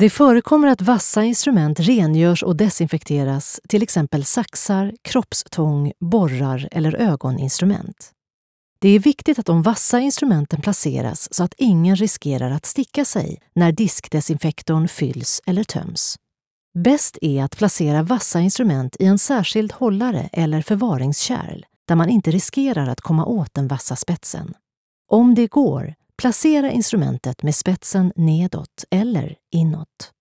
Det förekommer att vassa instrument rengörs och desinfekteras, till exempel saxar, kroppstång, borrar eller ögoninstrument. Det är viktigt att de vassa instrumenten placeras så att ingen riskerar att sticka sig när diskdesinfektorn fylls eller töms. Bäst är att placera vassa instrument i en särskild hållare eller förvaringskärl där man inte riskerar att komma åt den vassa spetsen. Om det går, Placera instrumentet med spetsen nedåt eller inåt.